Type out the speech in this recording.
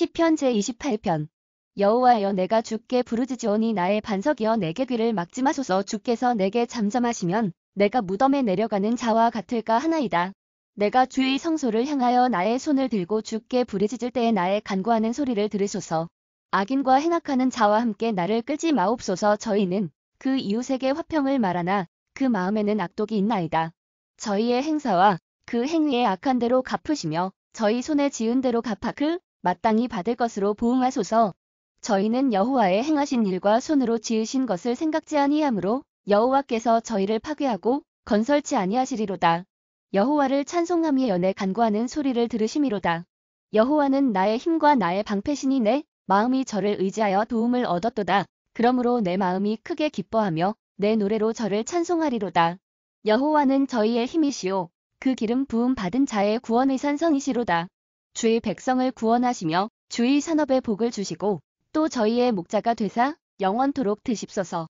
시편 제28편 여호와여 내가 죽게 부르짖으오니 나의 반석이여 내게 귀를 막지 마소서 주께서 내게 잠잠하시면 내가 무덤에 내려가는 자와 같을까 하나이다. 내가 주의 성소를 향하여 나의 손을 들고 죽게 부르짖을 때에 나의 간구하는 소리를 들으소서. 악인과 행악하는 자와 함께 나를 끌지 마옵소서 저희는 그 이웃에게 화평을 말하나 그 마음에는 악독이 있나이다. 저희의 행사와 그 행위의 악한 대로 갚으시며 저희 손에 지은 대로 갚아 그 마땅히 받을 것으로 보응하소서. 저희는 여호와의 행하신 일과 손으로 지으신 것을 생각지 아니하므로 여호와께서 저희를 파괴하고 건설치 아니하시리로다. 여호와를 찬송함이 연에 간구하는 소리를 들으심이로다. 여호와는 나의 힘과 나의 방패신이 내 마음이 저를 의지하여 도움을 얻었도다. 그러므로 내 마음이 크게 기뻐하며 내 노래로 저를 찬송하리로다. 여호와는 저희의 힘이시오. 그 기름 부음 받은 자의 구원의 산성이시로다. 주의 백성을 구원하시며 주의 산업에 복을 주시고 또 저희의 목자가 되사 영원토록 드십소서.